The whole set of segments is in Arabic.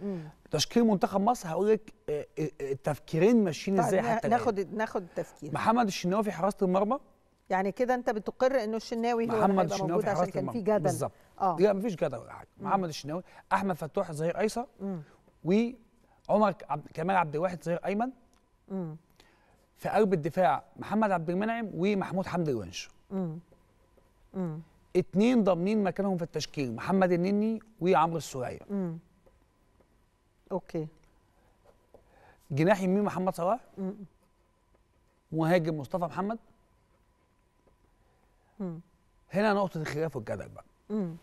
مم. تشكيل منتخب مصر هقول لك آه، آه، التفكيرين ماشيين طيب، ازاي حتى ناخد الآن. ناخد التفكير محمد الشناوي في حراسه المرمى يعني كده انت بتقر انه الشناوي هو محمد الشناوي في حراسه كان في جدل بالظبط اه لا مفيش جدل ولا حاجه محمد الشناوي احمد فتوح ظهير ايسر وعمر عبد كمال عبد الواحد ظهير ايمن مم. في قلب الدفاع محمد عبد المنعم ومحمود حمدي الونش اثنين ضامنين مكانهم في التشكيل محمد النني وعمرو السوريه اوكي جناح يمين محمد صلاح مهاجم مصطفى محمد مم. هنا نقطه الخلاف والجدل بقى مم.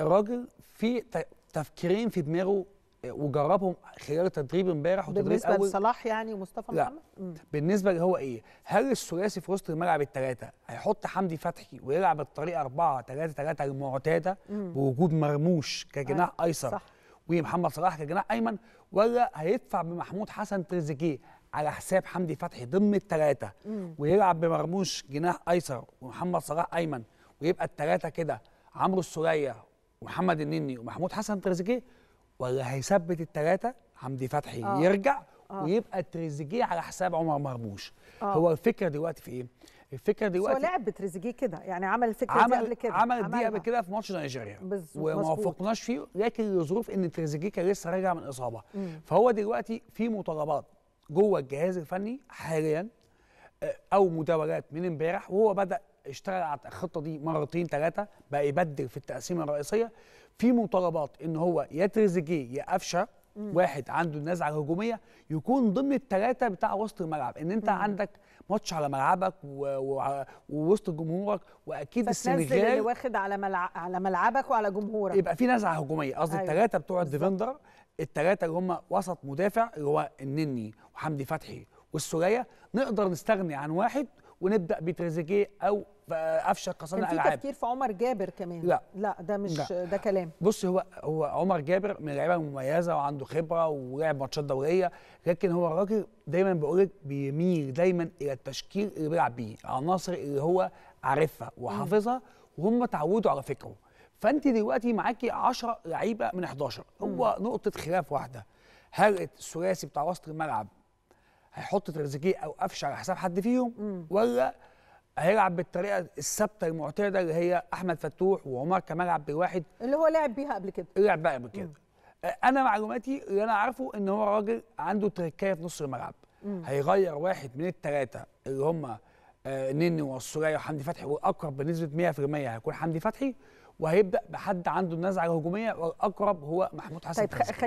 الراجل في تفكيرين في دماغه آه، وجربهم خلال التدريب امبارح وتدريب بالنسبه لصلاح يعني ومصطفى لا. محمد مم. بالنسبه اللي هو ايه هل الثلاثي في وسط الملعب الثلاثه هيحط حمدي فتحي ويلعب الطريقه 4 3 3 المعتاده بوجود مرموش كجناح أيوة، ايسر صح. ومحمد صلاح كجناح ايمن ولا هيدفع بمحمود حسن تريزيجيه على حساب حمدي فتحي ضمن الثلاثه ويلعب بمرموش جناح ايسر ومحمد صلاح ايمن ويبقى الثلاثه كده عمرو السوليه ومحمد النني ومحمود حسن تريزيجيه ولا هيثبت الثلاثه حمدي فتحي آه. يرجع آه. ويبقى تريزيجيه على حساب عمر مرموش آه. هو الفكره دلوقتي في ايه الفكره دلوقتي هو لعب بتريزيجيه كده يعني عمل الفكره عمل دي قبل كده عمل دي قبل كده في ماتش نيجيريا وما وفقناش فيه لكن لظروف ان تريزيجيه كان لسه راجع من اصابه مم. فهو دلوقتي في مطالبات جوه الجهاز الفني حاليا آه، او مداولات من امبارح وهو بدا اشتغل على الخطه دي مرتين ثلاثه بقى يبدل في التقسيمه الرئيسيه في مطالبات ان هو يا تريزيجيه يا قفشه مم. واحد عنده النزعه الهجوميه يكون ضمن الثلاثه بتاع وسط الملعب ان انت مم. عندك ماتش على ملعبك و... ووسط جمهورك واكيد السنغال اللي واخد على ملع... على ملعبك وعلى جمهورك يبقى في نزعه هجوميه قصدي أيوة. الثلاثه بتوع الديفندر الثلاثه اللي هم وسط مدافع اللي هو النني وحمدي فتحي والسوريه نقدر نستغني عن واحد ونبدا بتريزيجيه او قفشه قصان الالعاب كان في تفكير في عمر جابر كمان لا لا ده مش لا. ده كلام بص هو هو عمر جابر من اللعيبه المميزه وعنده خبره ولعب ماتشات دوريه لكن هو الراجل دايما بقول لك بيميل دايما الى التشكيل اللي بيلعب بيه العناصر اللي هو عارفها وحافظها وهم اتعودوا على فكره فانت دلوقتي معاكي 10 لعيبه من 11 هو مم. نقطه خلاف واحده هل الثلاثي بتاع وسط الملعب هيحط تريزيجيه او قفشه على حساب حد فيهم مم. ولا هيلعب بالطريقه الثابته المعتاده اللي هي احمد فتوح وعمر كمال عبد الواحد اللي هو لعب بيها قبل كده لعب بقى قبل كده انا معلوماتي اللي انا عارفه ان هو راجل عنده تركايه في نص الملعب مم. هيغير واحد من الثلاثه اللي هم نني والسوريه وحمدي فتحي والاقرب بنسبه 100% هيكون حمدي فتحي وهيبدا بحد عنده النزعه الهجوميه والاقرب هو محمود حسن طيب